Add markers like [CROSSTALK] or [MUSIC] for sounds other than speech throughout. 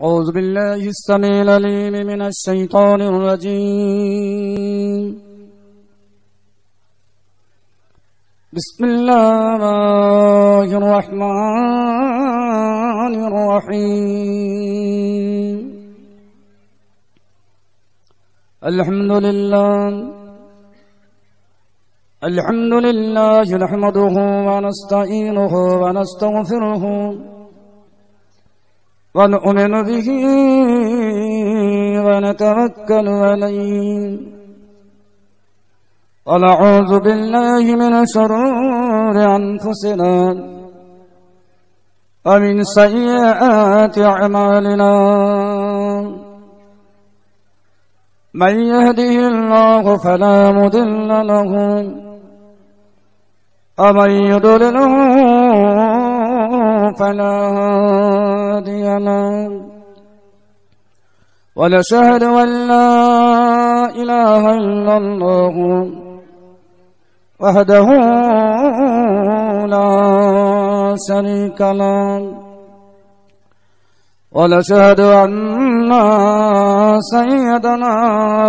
أعوذ بالله السميع العليم من الشيطان الرجيم بسم الله الرحمن الرحيم الحمد لله الحمد لله نحمده ونستعينه ونستغفره ونؤمن به ونتوكل عليه ونعوذ بالله من شرور أنفسنا ومن سيئات أعمالنا من يهده الله فلا مضل له ومن يضلله فلا هادي له ولشهد أن لا إله إلا الله وحده لا شريك له ولشهد أن سيدنا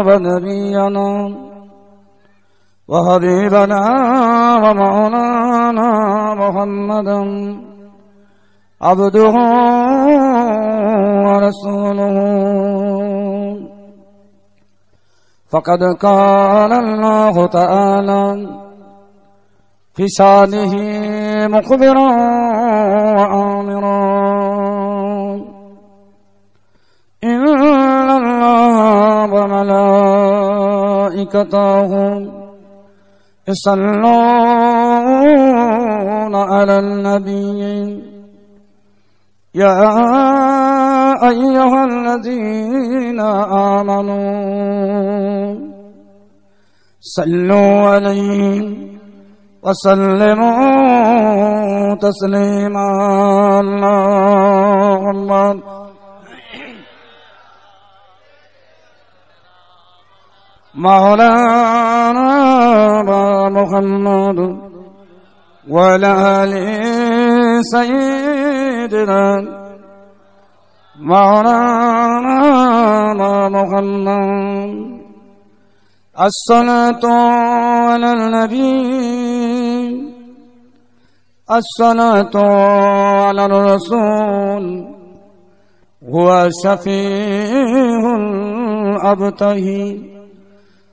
ونبينا وحبيبنا ومولانا محمدا عبده ورسوله فقد قال الله تعالى في شانه مخبرا وآمرا إن الله وملائكته يصلون على النبي يا أيها الذين آمنوا صلوا عليه وسلموا تسليما الله مولانا محمد وعلى آله سيدنا جنان مولانا محمد الصلاة على النبي الصلاة على الرسول هو شفيع الأبتهي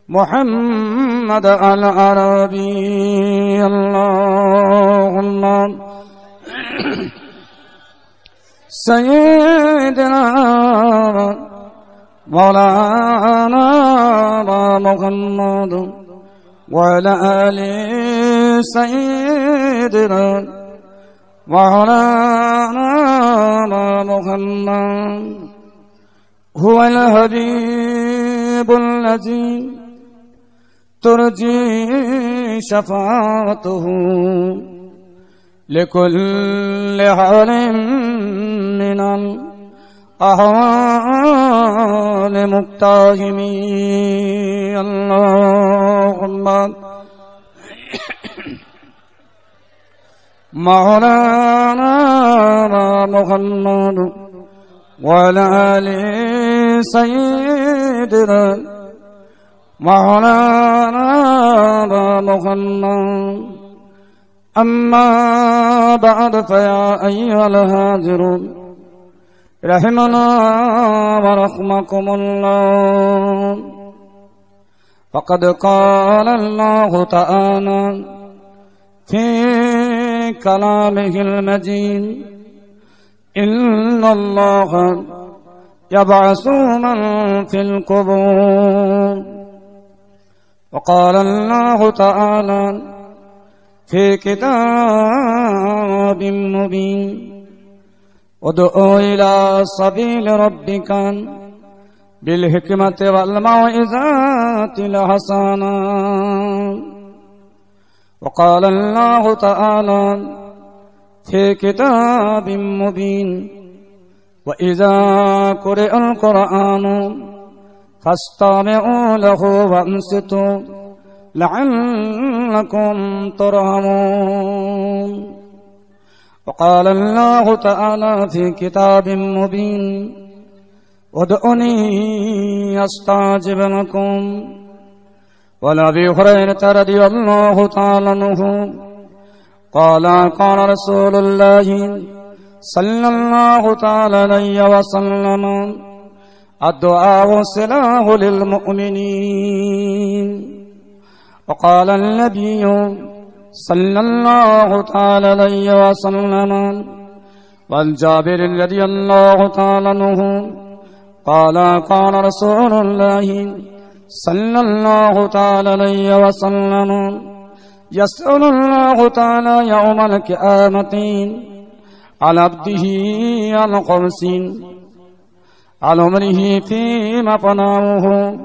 محمد العربي اللهم سيدنا مولانا محمد وعلى آل سيدنا مولانا محمد هو الحبيب الذي ترجي شفاعته لكل عالم نم أهوال الله اللهم [COUGHS] مولانا محمد وعلى آل سيدنا مولانا محمد أما بعد فيا أيها الهاجرون رحمنا ورحمكم الله فقد قال الله تعالى في كلامه المجيد إن الله يبعث من في القبور وقال الله تعالى في كتاب مبين ادعو إلى سبيل ربك بالحكمة والموعظة الحسنة وقال الله تعالى في كتاب مبين وإذا قرئ القرآن فاستمعوا له وانصتوا لعلكم ترهمون وقال الله تعالى في كتاب مبين ادعوني استعجب لكم ولابي هريره رضي الله تعالى عنه قال قال رسول الله صلى الله تعالى عليه وسلم الدعاء سلاح للمؤمنين وقال النبي صلى الله تعالى عليه وسلم وعن جابر رضي الله تعالى عنه قال قال رسول الله صلى الله تعالى عليه وسلم يسأل الله تعالى يوم القيامة على عبده على على عمره فيما فناوه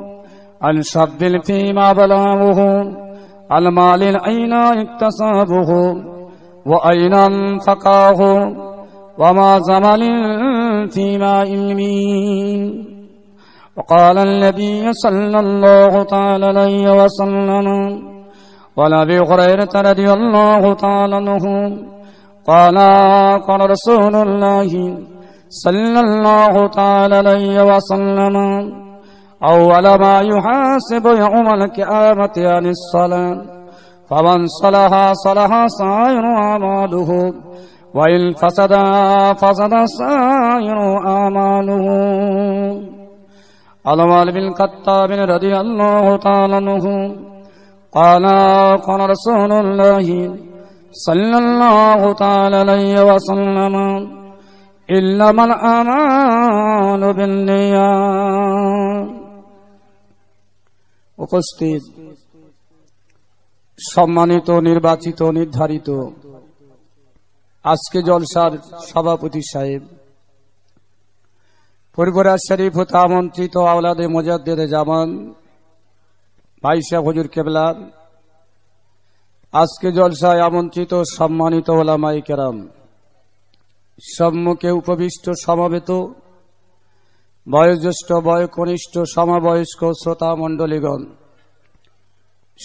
عن شب فيما بلاوه المال أين اكتسبه وأين انفقاه وما زمل فيما علمين وقال النبي صلى الله تعالى عليه وسلم ولأبي هريرة رضي الله تعالى عنه قال قال رسول الله صلى الله تعالى عليه وسلم أول ما يحاسب يوم الكآبة عن الصلاة فمن صلها صلها سائر أعماله وإن فسد فسد سائر أعماله قال مال بن الخطاب رضي الله تعالى عنه قال قال رسول الله صلى الله تعالى عليه وسلم من أمان بالنيات উপস্থিত সম্মানিত নির্বাচিত নির্ধারিত আজকে জলসার সভাপতি সাহেব ফুরফুরা শরীফ হতে আমন্ত্রিত আওলাদে মোজাদ্দের জামান ভাই সাহেব হজুর কেবলার আজকে জলসায় আমন্ত্রিত সম্মানিত ওলামাই কেরাম সম্মুখে উপবিষ্ট সমাবেত বয়োজ্যেষ্ঠ বয় কনিষ্ঠ সমবয়স্ক শ্রোতা মন্ডলীগণ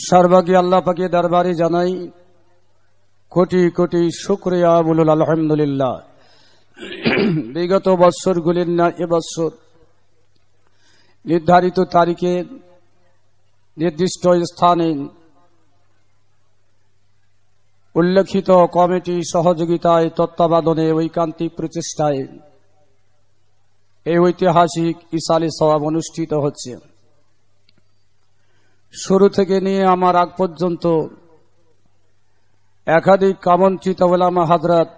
সর্বাগী আল্লাহ পাকি দরবারে জানাই কোটি কোটি শুক্রিয়া বলুল আলহামদুলিল্লাহ বিগত বৎসরগুলির না এবছর নির্ধারিত তারিখে নির্দিষ্ট স্থানে উল্লেখিত কমিটি সহযোগিতায় তত্ত্বাবধানে ঐকান্তিক প্রচেষ্টায় এই ঐতিহাসিক ইসালি সবাব অনুষ্ঠিত হচ্ছে শুরু থেকে নিয়ে আমার আগ পর্যন্ত একাধিক কামঞ্চিত ওলামা হাজরাত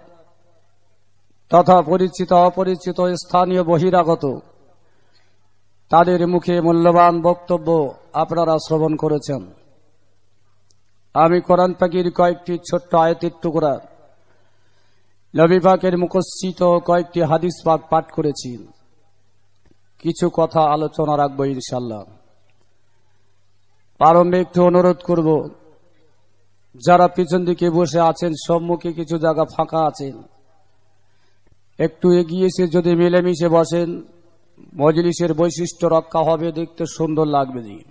তথা পরিচিত অপরিচিত স্থানীয় বহিরাগত তাদের মুখে মূল্যবান বক্তব্য আপনারা শ্রবণ করেছেন আমি কোরআন পাখির কয়েকটি ছোট্ট আয়তের টুকরা নবিভাগের পাকের মুখস্থিত কয়েকটি হাদিস পাক পাঠ করেছি কিছু কথা আলোচনা রাখবো ইনশাল্লাহ প্রারম্ভে একটু অনুরোধ করব যারা পিছন দিকে বসে আছেন সম্মুখে কিছু জায়গা ফাঁকা আছেন একটু এগিয়ে এসে যদি মিলেমিশে বসেন মজলিসের বৈশিষ্ট্য রক্ষা হবে দেখতে সুন্দর লাগবে দিন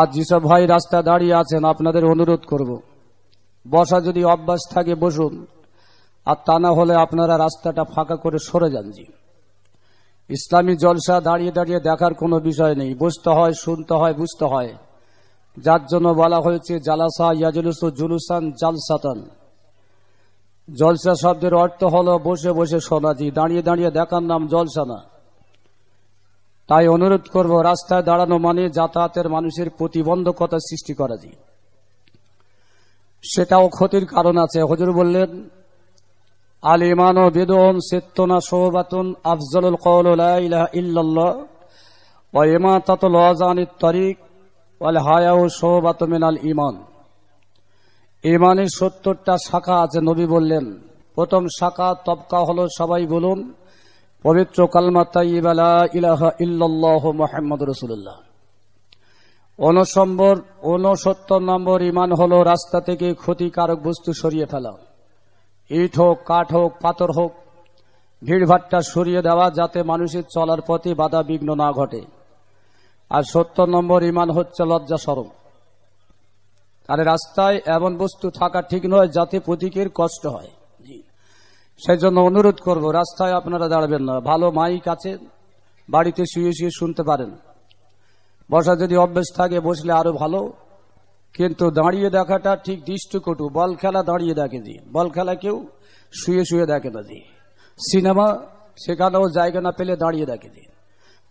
আজ যেসব ভাই রাস্তা দাঁড়িয়ে আছেন আপনাদের অনুরোধ করব বসা যদি অভ্যাস থাকে বসুন আর তা না হলে আপনারা রাস্তাটা ফাঁকা করে সরে যান জি ইসলামী জলসা দাঁড়িয়ে দাঁড়িয়ে দেখার কোনো বিষয় নেই বুঝতে হয় শুনতে হয় বুঝতে হয় যার জন্য বলা হয়েছে জালাসা ইয়াজুলুস জুলুসান জালসাতান জলসা শব্দের অর্থ হলো বসে বসে শোনাজি দাঁড়িয়ে দাঁড়িয়ে দেখার নাম জলসা না তাই অনুরোধ করব রাস্তায় দাঁড়ানো মানে যাতায়াতের মানুষের প্রতিবন্ধকতা সৃষ্টি করা যায় সেটাও ক্ষতির কারণ আছে হজুর বললেন আল ইমান ও বেদন সেত্তনা সোহবাতুন আফজলুল কৌল ইল্লাল্লাহ ও ইমান তাতুল আজানির তরিক ওয়াল হায়াউ সোহবাত মিনাল ইমান ইমানের সত্তরটা শাখা আছে নবী বললেন প্রথম শাখা তবকা হলো সবাই বলুন পবিত্র কালমা তাইবালা ইলাহ ইল্লাল্লাহ মোহাম্মদ রসুল্লাহ অনসম্বর উনসত্তর নম্বর ইমান হলো রাস্তা থেকে ক্ষতিকারক বস্তু সরিয়ে ফেলা ইট হোক কাঠ হোক পাথর হোক ভিড়ভাট্টা সরিয়ে দেওয়া যাতে মানুষের চলার পথে বাধা বিঘ্ন না ঘটে আর সত্তর নম্বর ইমান হচ্ছে লজ্জা সরম আর রাস্তায় এমন বস্তু থাকা ঠিক নয় যাতে প্রতীকের কষ্ট হয় সেই জন্য অনুরোধ করব রাস্তায় আপনারা দাঁড়াবেন না ভালো মাইক আছে বাড়িতে শুয়ে শুয়ে শুনতে পারেন বসা যদি অভ্যেস থাকে বসলে আরো ভালো কিন্তু দাঁড়িয়ে দেখাটা ঠিক দৃষ্টিকটু বল খেলা দাঁড়িয়ে দেখে জি বল খেলা কেউ শুয়ে শুয়ে দেখে না জি সিনেমা সেখানেও জায়গা না পেলে দাঁড়িয়ে দেখে জি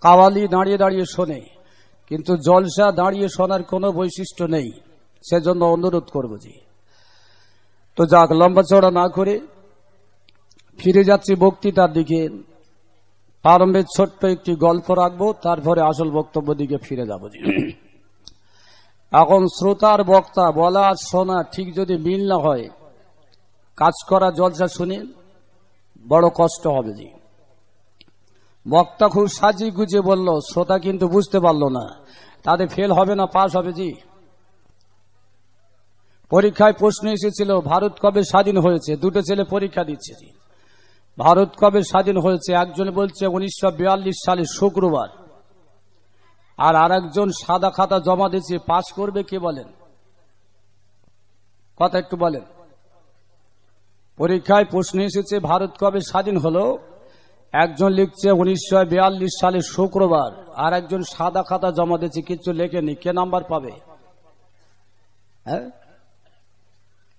কাওয়ালি দাঁড়িয়ে দাঁড়িয়ে শোনে কিন্তু জলসা দাঁড়িয়ে শোনার কোনো বৈশিষ্ট্য নেই সেজন্য অনুরোধ করব জি তো যাক লম্বা চড়া না করে ফিরে যাচ্ছি বক্তৃতার দিকে প্রারম্ভে ছোট্ট একটি গল্প রাখবো তারপরে আসল বক্তব্য দিকে ফিরে যাবো জি এখন শ্রোতার বক্তা বলা আর শোনা ঠিক যদি মিল না হয় কাজ করা জলসা শুনে বড় কষ্ট হবে জি বক্তা খুব সাজি গুজে বলল শ্রোতা কিন্তু বুঝতে পারল না তাতে ফেল হবে না পাস হবে জি পরীক্ষায় প্রশ্ন এসেছিল ভারত কবে স্বাধীন হয়েছে দুটো ছেলে পরীক্ষা দিচ্ছে ভারত কবে স্বাধীন হয়েছে একজন বলছে উনিশশো সালে শুক্রবার আর আরেকজন সাদা খাতা জমা দিয়েছে পাশ করবে কে বলেন কথা একটু বলেন পরীক্ষায় প্রশ্ন এসেছে ভারত কবে স্বাধীন হলো একজন লিখছে উনিশশো সালে শুক্রবার আর একজন সাদা খাতা জমা দিয়েছে কিছু লেখেনি কে নাম্বার পাবে হ্যাঁ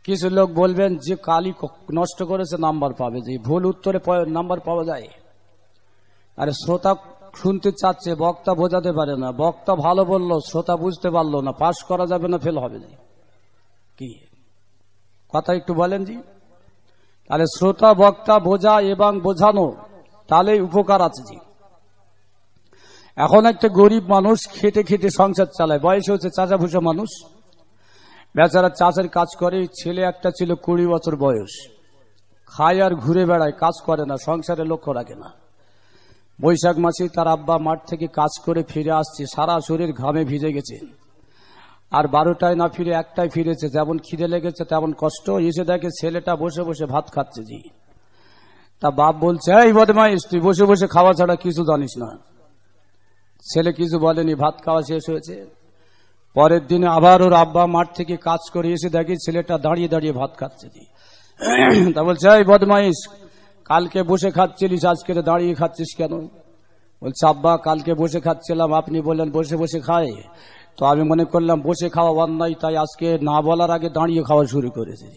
কিছু লোক বলবেন যে কালি নষ্ট করেছে নাম্বার পাবে যে ভুল উত্তরে নাম্বার পাওয়া যায় আরে শ্রোতা শুনতে চাচ্ছে বক্তা বোঝাতে পারে না বক্তা ভালো বলল শ্রোতা বুঝতে পারলো না পাশ করা যাবে না ফেল হবে না কি কথা একটু বলেন জি তাহলে শ্রোতা বক্তা বোঝা এবং বোঝানো তাহলে উপকার আছে জি এখন একটা গরিব মানুষ খেটে খেটে সংসার চালায় বয়স হচ্ছে চাচা ভুষা মানুষ বেচারা চাষের কাজ করে ছেলে একটা ছিল কুড়ি বছর বয়স খায় আর ঘুরে বেড়ায় কাজ করে না সংসারে লক্ষ্য রাখে না বৈশাখ মাসে তার আব্বা মাঠ থেকে কাজ করে ফিরে আসছে সারা শরীর ঘামে ভিজে গেছে আর বারোটায় না ফিরে একটাই ফিরেছে যেমন খিদে লেগেছে তেমন কষ্ট এসে দেখে ছেলেটা বসে বসে ভাত খাচ্ছে জি তা বাপ বলছে এই বদমাইশ তুই বসে বসে খাওয়া ছাড়া কিছু জানিস না ছেলে কিছু বলেনি ভাত খাওয়া শেষ হয়েছে পরের দিন আবার ওর আব্বা মাঠ থেকে কাজ করে এসে দেখি ছেলেটা দাঁড়িয়ে দাঁড়িয়ে ভাত খাচ্ছে জি [CLEARS THROAT] তা বলছে এই বদমাইশ কালকে বসে খাচ্ছিলিস আজকে দাঁড়িয়ে খাচ্ছিস কেন বলছে আব্বা কালকে বসে খাচ্ছিলাম আপনি বললেন বসে বসে খায় তো আমি মনে করলাম বসে খাওয়া অন্যায় তাই আজকে না বলার আগে দাঁড়িয়ে খাওয়া শুরু করেছি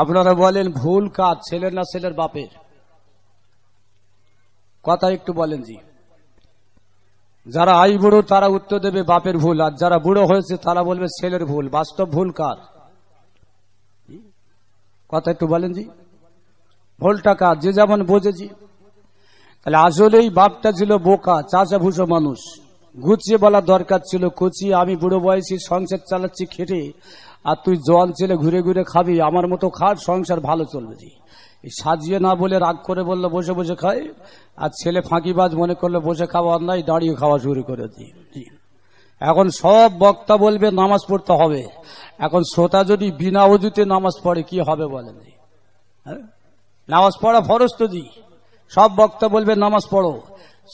আপনারা বলেন ভুল কাজ ছেলের না ছেলের বাপের কথা একটু বলেন জি যারা আই বুড়ো তারা উত্তর দেবে বাপের ভুল আর যারা বুড়ো হয়েছে তারা বলবে ছেলের ভুল বাস্তব ভুল কার কথা একটু বলেন জি ভোলটা কাজ যে যেমন বোঝেছি তাহলে আসলেই বাপটা ছিল বোকা ভুষো মানুষ গুছিয়ে বলা দরকার ছিল কুচিয়ে আমি বুড়ো বয়সী সংসার চালাচ্ছি খেটে আর তুই জল ছেলে ঘুরে ঘুরে খাবি আমার মতো খাট সংসার ভালো চলবে জি সাজিয়ে না বলে রাগ করে বলল বসে বসে খাই আর ছেলে ফাঁকিবাজ মনে করলো বসে খাওয়া নাই দাঁড়িয়ে খাওয়া শুরু করে দি এখন সব বক্তা বলবে নামাজ পড়তে হবে এখন শ্রোতা যদি বিনা অজুতে নামাজ পড়ে কি হবে বলেন হ্যাঁ নামাজ পড়া ফরজ তো দি সব বক্তা বলবে নামাজ পড়ো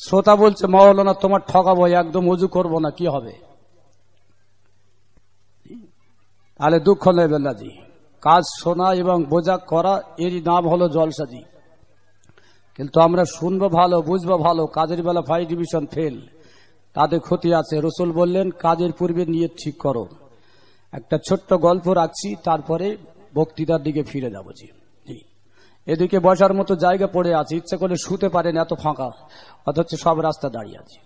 শ্রোতা বলছে মাওলানা তোমার ঠকাবো একদম উজু করবো না কি হবে তাহলে দুঃখ নেই জি কাজ শোনা এবং বোঝা করা এরই নাম হলো জলসাজি কিন্তু আমরা শুনবো ভালো বুঝবো ভালো কাজের বেলা ফাইভ ডিভিশন ফেল তাদের ক্ষতি আছে রসুল বললেন কাজের পূর্বে নিয়ে ঠিক করো একটা ছোট্ট গল্প রাখছি তারপরে বক্তৃতার দিকে ফিরে যাবো জি এদিকে বসার মতো জায়গা পড়ে আছে ইচ্ছে করে শুতে পারেন এত ফাঁকা অথচ সব রাস্তা দাঁড়িয়ে আছে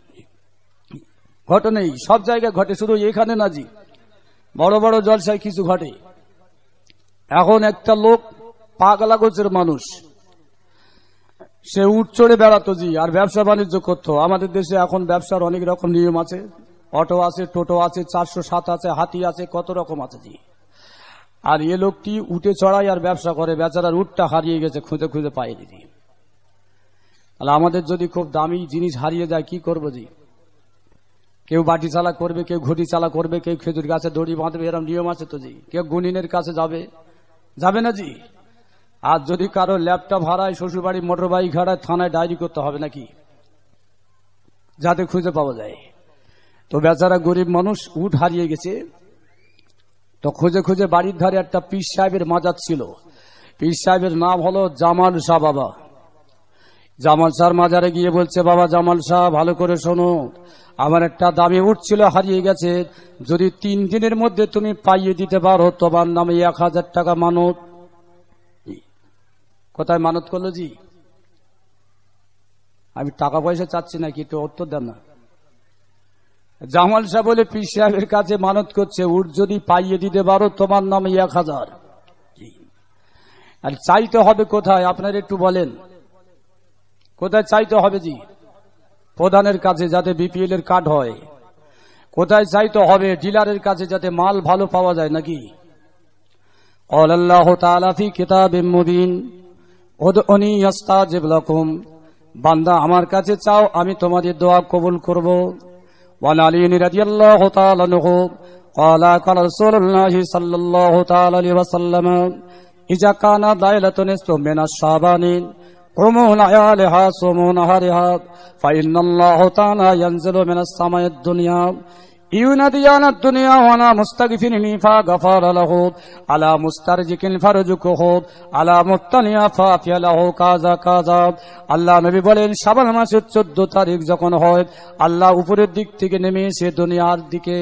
ঘটনাই সব জায়গায় ঘটে শুধু এখানে না জি বড় বড় জলসায় কিছু ঘটে এখন একটা লোক পাগলা গোছের মানুষ সে উঠ চড়ে বেড়াতো জি আর ব্যবসা বাণিজ্য করতো আমাদের দেশে এখন ব্যবসার অনেক রকম নিয়ম আছে অটো আছে টোটো আছে চারশো সাত আছে হাতি আছে কত রকম আছে জি আর এ লোকটি উঠে চড়ায় আর ব্যবসা করে বেচারার উঠটা হারিয়ে গেছে খুঁজে খুঁজে পায়নি তাহলে আমাদের যদি খুব দামি জিনিস হারিয়ে যায় কি করবো জি কেউ বাটি চালা করবে কেউ ঘটি চালা করবে কেউ খেজুর গাছে দড়ি বাঁধবে এরম নিয়ম আছে তো জি কেউ গুনিনের কাছে যাবে যাবে না জি আর যদি কারো ল্যাপটপ হারায় শ্বশুরবাড়ি মোটর বাইক হারায় থানায় ডায়েরি করতে হবে নাকি যাতে খুঁজে পাওয়া যায় তো বেচারা গরিব মানুষ উঠ হারিয়ে গেছে তো খুঁজে খুঁজে বাড়ির ধারে একটা পীর সাহেবের মাজার ছিল পীর সাহেবের নাম হলো জামাল শাহ বাবা জামাল শাহর মাজারে গিয়ে বলছে বাবা জামাল শাহ ভালো করে শোনো আমার একটা দামি উঠ ছিল হারিয়ে গেছে যদি তিন দিনের মধ্যে তুমি পাইয়ে দিতে পারো তোমার নামে এক হাজার টাকা মানত কোথায় মানত করলো জি আমি টাকা পয়সা চাচ্ছি নাকি একটু উত্তর দেন না জামাল সাহ বলে পি সাহেবের কাছে মানত করছে উঠ যদি পাইয়ে দিতে পারো তোমার নামে এক হাজার আর চাইতে হবে কোথায় আপনার একটু বলেন কোথায় চাইতে হবে জি প্রধানের কাছে যাতে বিপিএল এর কার্ড হয় কোথায় চাইতে হবে ডিলারের কাছে যাতে মাল ভালো পাওয়া যায় নাকি অল্লাহ তালাফি বান্দা আমার কাছে চাও আমি তোমাদের দোয়া কবুল করবো وعن علي رضي الله تعالى عنه قال قال رسول الله صلى الله تعالى عليه وسلم إذا كان ليلة نصف من الشعبان قوموا لعيالها صوموا نهارها فإن الله تعالى ينزل من السماء الدنيا ইউনাদি আলা দুনিয়া ওয়ালা মুস্তাগফির নিফা গফার লাহু আলা মুস্তারজিকিন ফারজুকুহু আলা মুত্তানিয়া ফাফিয়া লাহু কাজা কাজা আল্লাহ নবী বলেন শাবান মাসের 14 তারিখ যখন হয় আল্লাহ উপরের দিক থেকে নেমে এসে দুনিয়ার দিকে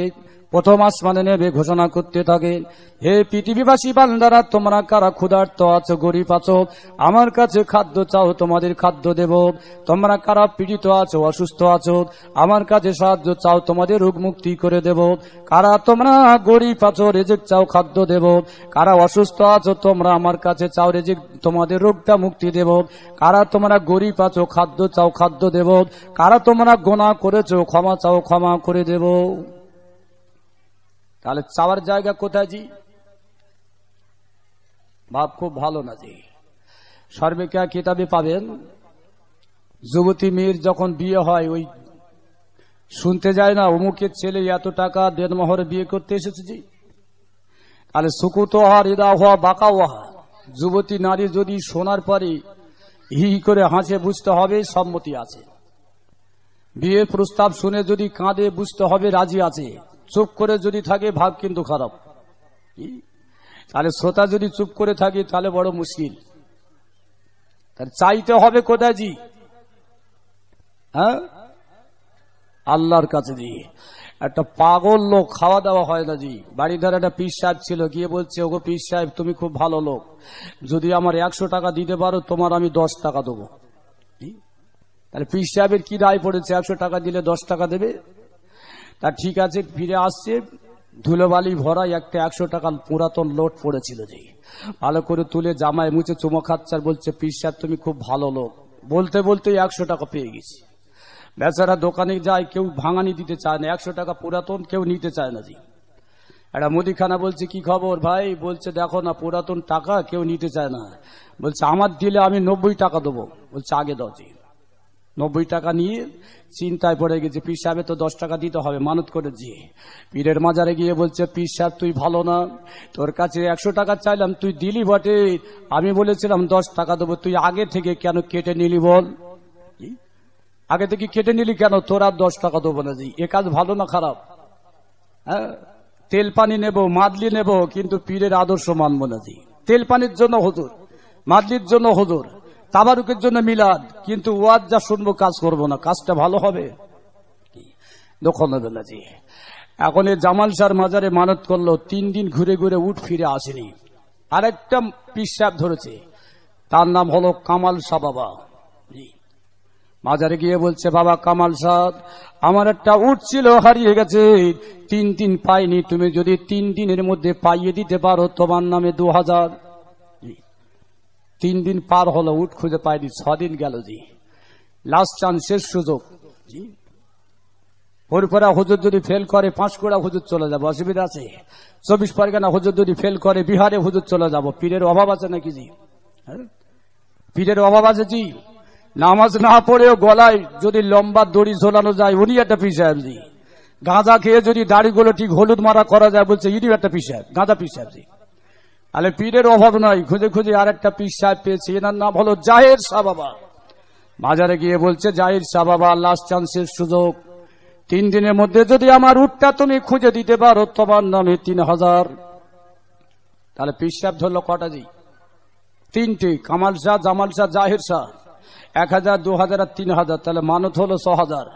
প্রথম আসমানে নেবে ঘোষণা করতে থাকে হে পৃথিবীবাসী বান্দারা তোমরা কারা ক্ষুধার্ত আছো গরিব আছো আমার কাছে খাদ্য চাও তোমাদের খাদ্য দেব তোমরা কারা পীড়িত আছো অসুস্থ আছো আমার কাছে সাহায্য চাও তোমাদের রোগ মুক্তি করে দেব কারা তোমরা গরিব আছো রেজেক চাও খাদ্য দেব কারা অসুস্থ আছো তোমরা আমার কাছে চাও রেজেক তোমাদের রোগটা মুক্তি দেব কারা তোমরা গরিব আছো খাদ্য চাও খাদ্য দেব কারা তোমরা গোনা করেছো ক্ষমা চাও ক্ষমা করে দেব তাহলে চাওয়ার জায়গা কোথায় জি ভাব খুব ভালো না জি সর্বিকা কিতাবে পাবেন যুবতী মেয়ের যখন বিয়ে হয় ওই শুনতে যায় না অমুকের ছেলে এত টাকা দেনমহরে বিয়ে করতে এসেছে জি তাহলে সুকুত হওয়া হৃদা হওয়া বাঁকা হওয়া যুবতী নারী যদি শোনার পরে হি করে হাসে বুঝতে হবে সম্মতি আছে বিয়ের প্রস্তাব শুনে যদি কাঁদে বুঝতে হবে রাজি আছে চুপ করে যদি থাকে ভাব কিন্তু খারাপ তাহলে শ্রোতা যদি চুপ করে থাকে তাহলে বড় মুশকিল তার চাইতে হবে কোথায় জি হ্যাঁ আল্লাহর কাছে দিয়ে একটা পাগল লোক খাওয়া দাওয়া হয় না জি বাড়ি ধারে একটা পীর সাহেব ছিল গিয়ে বলছে ওগো পীর সাহেব তুমি খুব ভালো লোক যদি আমার একশো টাকা দিতে পারো তোমার আমি দশ টাকা দেবো তাহলে পীর সাহেবের কি রায় পড়েছে একশো টাকা দিলে দশ টাকা দেবে তা ঠিক আছে ফিরে আসছে ধুলোবালি ভরা একটা একশো টাকা পুরাতন লোট পড়েছিল যে ভালো করে তুলে জামায় মুছে চুমো খাচ্ছার বলছে পিসার তুমি খুব ভালো লোক বলতে বলতে একশো টাকা পেয়ে গেছি বেচারা দোকানে যায় কেউ ভাঙানি দিতে চায় না একশো টাকা পুরাতন কেউ নিতে চায় না জি একটা মুদিখানা বলছে কি খবর ভাই বলছে দেখো না পুরাতন টাকা কেউ নিতে চায় না বলছে আমার দিলে আমি নব্বই টাকা দেবো বলছে আগে দাও জি নব্বই টাকা নিয়ে চিন্তায় পড়ে গেছে পীর সাহেবে তো দশ টাকা দিতে হবে মানত করে যে পীরের মাজারে গিয়ে বলছে পীর সাহেব তুই ভালো না তোর কাছে একশো টাকা চাইলাম তুই দিলি বটে আমি বলেছিলাম দশ টাকা দেবো তুই আগে থেকে কেন কেটে নিলি বল আগে থেকে কেটে নিলি কেন তোর আর দশ টাকা দেবো না যে এ কাজ ভালো না খারাপ হ্যাঁ তেল পানি নেবো মাদলি নেব কিন্তু পীরের আদর্শ মানব না যে তেল পানির জন্য হজুর মাদলির জন্য হজুর তাবারুকের জন্য মিলাদ কিন্তু ওয়াদ যা শুনবো কাজ করব না কাজটা ভালো হবে দোকানদাজি এখন এই জামাল সার মাজারে মানত করলো তিন দিন ঘুরে ঘুরে উঠ ফিরে আসেনি আরেকটা পিসাব ধরেছে তার নাম হলো কামাল শাহ বাবা মাজারে গিয়ে বলছে বাবা কামাল সাদ আমার একটা উঠ ছিল হারিয়ে গেছে তিন দিন পাইনি তুমি যদি তিন দিনের মধ্যে পাইয়ে দিতে পারো তোমার নামে দু হাজার তিন দিন পার হলো উঠ খুঁজে পায়নি ছদিন গেল জি লাস্ট চান্সের শেষ সুযোগ পরিপরা হুজুর যদি ফেল করে পাঁশকুড়া হুজুর চলে যাবো অসুবিধা আছে চব্বিশ পরগনা হুজুর যদি ফেল করে বিহারে হুজুর চলে যাব পীরের অভাব আছে নাকি জি হ্যাঁ? পীরের অভাব আছে জি নামাজ না পড়েও গলায় যদি লম্বা দড়ি ঝোলানো যায় উনি একটা পিসাব জি গাঁজা খেয়ে যদি দাড়িগুলো ঠিক হলুদ মারা করা যায় বলছে ইনিও একটা পিসাব গাঁদা গাঁজা পীর জি তাহলে পীরের অভাব নয় খুঁজে খুঁজে আর একটা পীর সাহেব পেয়েছি এনার নাম হলো জাহের শাহ বাবা বাজারে গিয়ে বলছে জাহির শাহ বাবা লাস্ট চান্সের সুযোগ তিন দিনের মধ্যে যদি আমার উটটা তুমি খুঁজে দিতে পারো তোমার নামে তিন হাজার তাহলে পীর সাহেব ধরলো কটা যে তিনটি কামাল শাহ জামাল শাহ জাহির শাহ এক হাজার দু হাজার আর তিন হাজার তাহলে মানত হলো ছ হাজার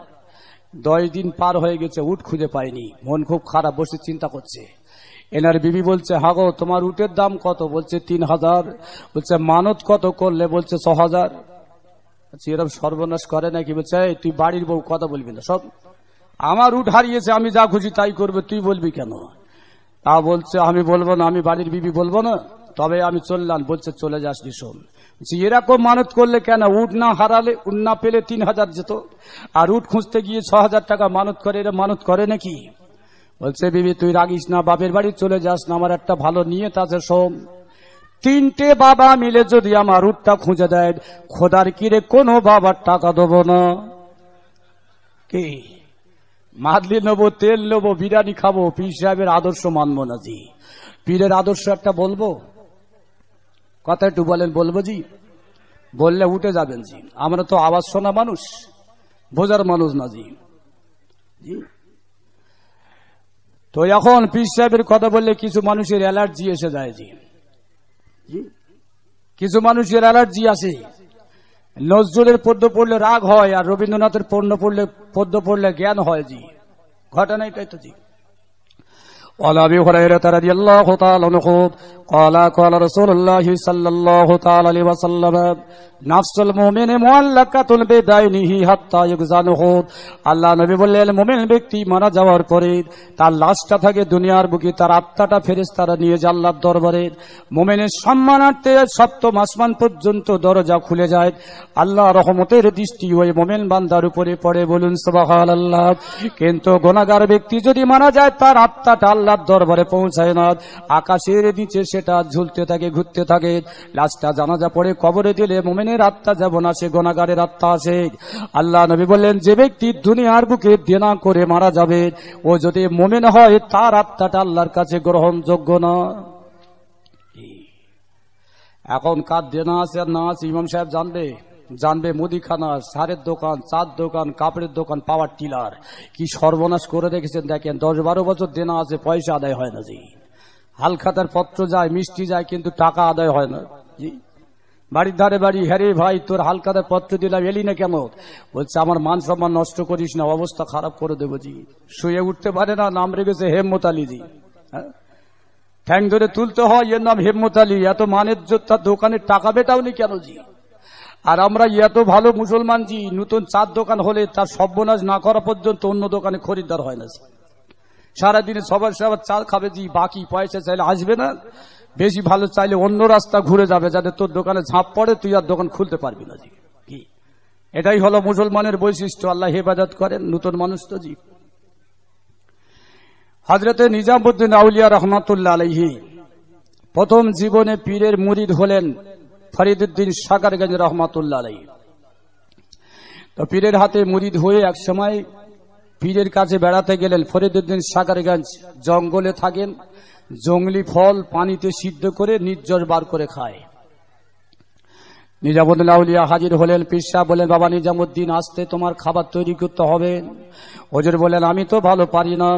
দশ দিন পার হয়ে গেছে উঠ খুঁজে পায়নি মন খুব খারাপ বসে চিন্তা করছে এনার বিবি বলছে হাগো তোমার উটের দাম কত বলছে তিন হাজার বলছে মানত কত করলে বলছে ছ হাজার আচ্ছা, এরকম সর্বনাশ করে নাকি বলছে তুই বাড়ির বউ কথা বলবি না সব আমার উঠ হারিয়েছে আমি যা খুশি তাই করবে তুই বলবি কেন তা বলছে আমি বলবো না আমি বাড়ির বিবি বলবো না তবে আমি চললাম বলছে চলে যাস ভীষণ এরকম মানত করলে কেন উঠ না হারালে উট না পেলে তিন হাজার যেত আর উঠ খুঁজতে গিয়ে ছ হাজার টাকা মানত করে এরা মানত করে নাকি বলছে বিবি তুই রাগিস না বাপের বাড়ি চলে যাস না আমার একটা ভালো নিয়ত আছে সোম তিনটে বাবা মিলে যদি আমার উঠটা খুঁজে দেয় খোদার কিরে কোনো বাবার টাকা দেবো না কি মাদলি নেবো তেল নেবো বিরিয়ানি খাবো পীর সাহেবের আদর্শ মানব না জি পীরের আদর্শ একটা বলবো কথা একটু বলেন বলবো জি বললে উঠে যাবেন জি আমরা তো আওয়াজ শোনা মানুষ বোঝার মানুষ না জি তো এখন পীর সাহেবের কথা বললে কিছু মানুষের অ্যালার্জি এসে যায় জি কিছু মানুষের অ্যালার্জি আছে নজরুলের পদ্য পড়লে রাগ হয় আর রবীন্দ্রনাথের পণ্য পড়লে পদ্য পড়লে জ্ঞান হয় জি ঘটনা তাই তো জি وعلى ابي هريره رضي الله تعالى عنه قال قال رسول الله صلى الله تعالى عليه وسلم نفس المؤمن معلقه بدينه حتى يغزانه আল্লাহ নবী বললেন মুমিন ব্যক্তি মারা যাওয়ার পরে তার লাশটা থাকে দুনিয়ার বুকে তার আত্মাটা ফেরেশতারা নিয়ে যায় আল্লাহর দরবারে মুমিনের সম্মানার্থে সপ্তম আসমান পর্যন্ত দরজা খুলে যায় আল্লাহ রহমতের দৃষ্টি ওই মুমিন বান্দার উপরে পড়ে বলুন সুবহানাল্লাহ কিন্তু গুনাহগার ব্যক্তি যদি মারা যায় তার আত্মাটা আল্লাহর দরবারে পৌঁছায় না আকাশের নিচে সেটা ঝুলতে থাকে ঘুরতে থাকে লাশটা জানাজা পড়ে কবরে দিলে মোমেনের আত্মা যেমন আসে গোনাগারের আত্মা আসে আল্লাহ নবী বললেন যে ব্যক্তি দুনিয়ার বুকে দেনা করে মারা যাবে ও যদি মোমেন হয় তার আত্মাটা আল্লাহর কাছে গ্রহণযোগ্য না এখন কার দেনা আছে আর না আছে ইমাম সাহেব জানবে জানবে মুদিখানা সারের দোকান চার দোকান কাপড়ের দোকান পাওয়ার টিলার কি সর্বনাশ করে রেখেছেন দেখেন দশ বারো বছর দেনা আছে পয়সা আদায় হয় না জি হালখাতার পত্র যায় মিষ্টি যায় কিন্তু টাকা আদায় হয় না জি বাড়ির ধারে বাড়ি হ্যারে ভাই তোর হালকাদের পত্র দিলাম এলি না কেন বলছে আমার মান সম্মান নষ্ট করিস না অবস্থা খারাপ করে দেবো জি শুয়ে উঠতে পারে না নাম রেখেছে হেমত আলী জি হ্যাঁ? ঠ্যাং ধরে তুলতে হয় এর নাম হেমত আলী এত মানের জোর তার দোকানের টাকা নি কেন জি আর আমরা এত ভালো মুসলমান জি নতুন চার দোকান হলে তার সর্বনাশ না করা পর্যন্ত অন্য দোকানে খরিদ্দার হয় না সারাদিনে সবার সবার চাল খাবে জি বাকি পয়সা চাইলে আসবে না বেশি ভালো চাইলে অন্য রাস্তা ঘুরে যাবে যাতে তোর দোকানে ঝাঁপ পড়ে তুই আর দোকান খুলতে পারবি না জি কি এটাই হলো মুসলমানের বৈশিষ্ট্য আল্লাহ হেফাজত করেন নতুন মানুষ তো জি হজরতে নিজামুদ্দিন আউলিয়া রহমতুল্লাহ আলহী প্রথম জীবনে পীরের মুরিদ হলেন ফরিদুদ্দিন সাগরগঞ্জ রহমাতুল্লাহ আলাই তো পীরের হাতে মুরিদ হয়ে এক সময় পীরের কাছে বেড়াতে গেলেন ফরিদুদ্দিন সাগরগঞ্জ জঙ্গলে থাকেন জঙ্গলি ফল পানিতে সিদ্ধ করে নির্জর বার করে খায় নিজামুদ্দিন হাজির হলেন পিসা বলেন বাবা নিজামুদ্দিন আসতে তোমার খাবার তৈরি করতে হবে ওজোর বলেন আমি তো ভালো পারি না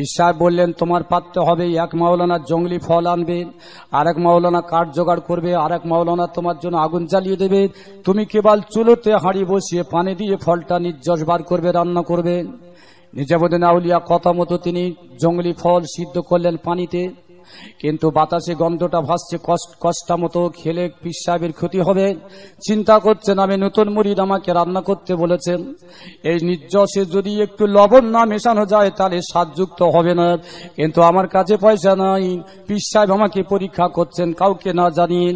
বিশ্বাস বললেন তোমার পাত্র হবে এক মাওলানা জঙ্গলি ফল আনবে আর এক মাওলানা কাঠ জোগাড় করবে আর এক মাওলানা তোমার জন্য আগুন জ্বালিয়ে দেবে তুমি কেবল চুলোতে হাঁড়ি বসিয়ে পানি দিয়ে ফলটা নির্যস বার করবে রান্না করবে নিজামুদ্দিন আউলিয়া কথা মতো তিনি জঙ্গলি ফল সিদ্ধ করলেন পানিতে কিন্তু বাতাসে গন্ধটা ভাসছে কষ্ট মতো খেলে পীর ক্ষতি হবে চিন্তা করছেন আমি নতুন মুড়ি আমাকে রান্না করতে বলেছেন এই নির্যসে যদি একটু লবণ না মেশানো যায় তাহলে স্বাদযুক্ত হবে না কিন্তু আমার কাছে পয়সা নাই পিস আমাকে পরীক্ষা করছেন কাউকে না জানিন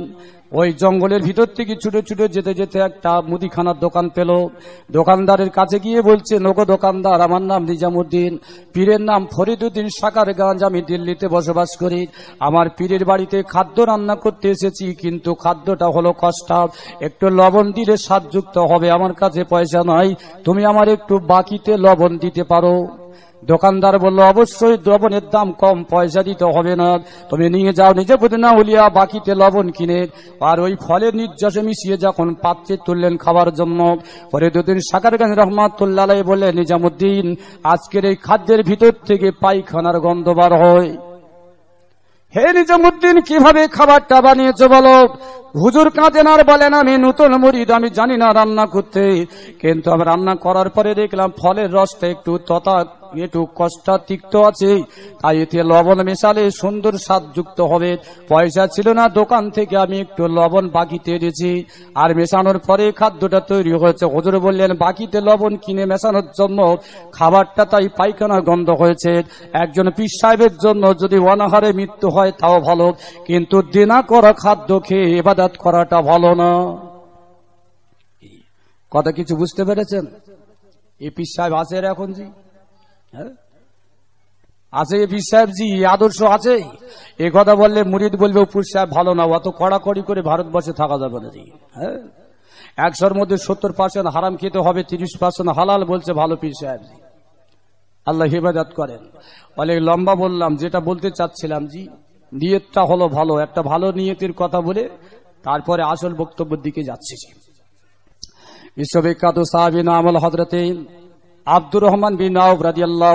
ওই জঙ্গলের ভিতর থেকে ছুটে ছুটে যেতে যেতে একটা মুদিখানার দোকান পেল দোকানদারের কাছে গিয়ে বলছে নগ দোকানদার আমার নাম নিজামুদ্দিন পীরের নাম ফরিদুদ্দিন সাকার গাঞ্জ আমি দিল্লিতে বসবাস করি আমার পীরের বাড়িতে খাদ্য রান্না করতে এসেছি কিন্তু খাদ্যটা হলো কষ্টা একটু লবণ দিলে স্বাদযুক্ত হবে আমার কাছে পয়সা নয় তুমি আমার একটু বাকিতে লবণ দিতে পারো দোকানদার বলল অবশ্যই দ্রবণের দাম কম পয়সা দিতে হবে না তুমি নিয়ে যাও নিজে পুদিনা উলিয়া বাকিতে লবণ কিনে আর ওই ফলের নির্যাসে মিশিয়ে যখন পাত্রে তুললেন খাবার জন্য পরে দুদিন সাকার গান রহমাতুল্লাহ বলে নিজামুদ্দিন আজকের এই খাদ্যের ভিতর থেকে পায়খানার গন্ধ বার হয় হে নিজামুদ্দিন কিভাবে খাবারটা বানিয়েছো বলো হুজুর না আর বলেন আমি নতুন মুরিদ আমি জানি না রান্না করতে কিন্তু আমি রান্না করার পরে দেখলাম ফলের রসটা একটু তথা একটু কষ্ট তিক্ত আছে তাই এতে লবণ মেশালে সুন্দর স্বাদযুক্ত হবে পয়সা ছিল না দোকান থেকে আমি একটু লবণ বাকিতে এনেছি আর মেশানোর পরে খাদ্যটা তৈরি হয়েছে হজুর বললেন বাকিতে লবণ কিনে মেশানোর জন্য খাবারটা তাই পায়খানা গন্ধ হয়েছে একজন পিস সাহেবের জন্য যদি অনাহারে মৃত্যু হয় তাও ভালো কিন্তু দেনা করা খাদ্য খেয়ে এবাদাত করাটা ভালো না কথা কিছু বুঝতে পেরেছেন এ পিস সাহেব আছে এখন জি হ্যাঁ? আছে পি সাহেবজি আদর্শ আছে এ কথা বললে মুরিদ বলবে পীর সাহেব ভালো না অত কড়াকড়ি করে ভারতবর্ষে থাকা যাবে না হ্যাঁ একশোর মধ্যে সত্তর পার্সেন্ট হারাম খেতে হবে তিরিশ পার্সেন্ট হালাল বলছে ভালো পি সাহেবজি আল্লাহ হেফাজত করেন অনেক লম্বা বললাম যেটা বলতে চাচ্ছিলাম জি নিয়তটা হলো ভালো একটা ভালো নিয়তির কথা বলে তারপরে আসল বক্তব্যের দিকে যাচ্ছে বিশ্ববিখ্যাত সাহাবিন আমল হজরতে আব্দুর রহমান বিন আউ রাজিয়াল্লাহ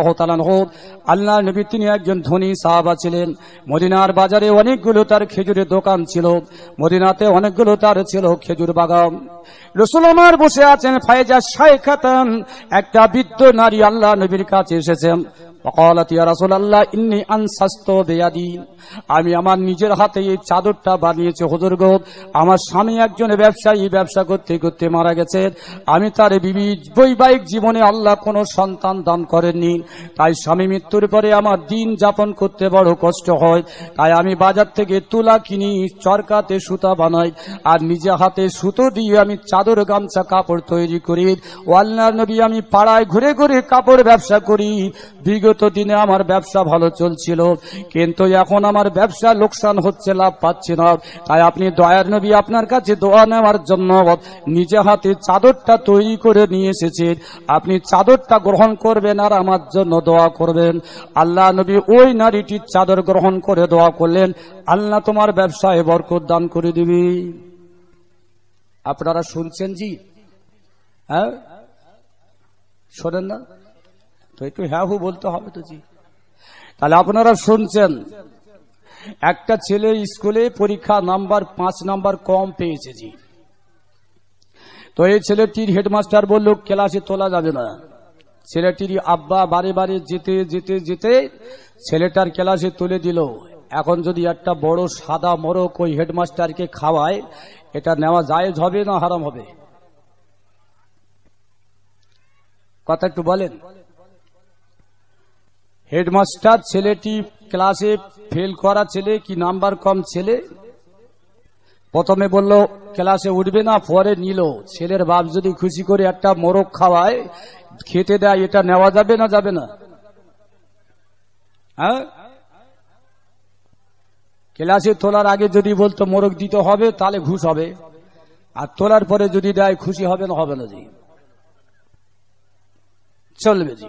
হোক আল্লাহ নবী তিনি একজন ধনী সাহাবা ছিলেন মদিনার বাজারে অনেকগুলো তার খেজুরের দোকান ছিল মদিনাতে অনেকগুলো তার ছিল খেজুর বাগান রসুলমার বসে আছেন ফায়জা শাইখাতান একটা বৃদ্ধ নারী আল্লাহ নবীর কাছে এসেছেন আমি আমার নিজের হাতে এই চাদরটা বানিয়েছি হুজুর আমার স্বামী একজন ব্যবসায়ী ব্যবসা করতে করতে মারা গেছে আমি তার বৈবাহিক জীবনে আল্লাহ কোনো সন্তান দান করেননি তাই স্বামী মৃত্যুর পরে আমার দিন যাপন করতে বড় কষ্ট হয় তাই আমি বাজার থেকে তুলা কিনি চরকাতে সুতা বানাই আর নিজে হাতে সুতো দিয়ে আমি চাদর গামছা কাপড় তৈরি করি ওয়াল্লা নবী আমি পাড়ায় ঘুরে ঘুরে কাপড় ব্যবসা করি দীর্ঘ বিগত দিনে আমার ব্যবসা ভালো চলছিল কিন্তু এখন আমার ব্যবসা লোকসান হচ্ছে লাভ পাচ্ছি না তাই আপনি দয়ার নবী আপনার কাছে দোয়া নেওয়ার জন্য নিজে হাতে চাদরটা তৈরি করে নিয়ে এসেছেন আপনি চাদরটা গ্রহণ করবেন আর আমার জন্য দোয়া করবেন আল্লাহ নবী ওই নারীটির চাদর গ্রহণ করে দোয়া করলেন আল্লাহ তোমার ব্যবসায় বরকত দান করে দিবি আপনারা শুনছেন জি হ্যাঁ শোনেন না তো একটু হ্যাঁ হু বলতে হবে তো জি তাহলে আপনারা শুনছেন একটা ছেলে স্কুলে পরীক্ষা নাম্বার পাঁচ নাম্বার কম পেয়েছে জি তো এই ছেলেটির হেডমাস্টার বলল ক্লাসে তোলা যাবে না ছেলেটির আব্বা বারে বারে যেতে যেতে যেতে ছেলেটার ক্লাসে তুলে দিল এখন যদি একটা বড় সাদা মোরক ওই হেডমাস্টারকে খাওয়ায় এটা নেওয়া জায়েজ হবে না হারাম হবে কথা একটু বলেন হেডমাস্টার ছেলেটি ক্লাসে ফেল করা ছেলে কি নাম্বার কম ছেলে প্রথমে বলল ক্লাসে উঠবে না পরে নিল ছেলের বাপ যদি খুশি করে একটা মোরগ খাওয়ায় খেতে দেয় এটা নেওয়া যাবে না যাবে না হ্যাঁ ক্লাসে তোলার আগে যদি বলতো মোরগ দিতে হবে তাহলে ঘুষ হবে আর তোলার পরে যদি দেয় খুশি হবে না হবে না জি চলবে জি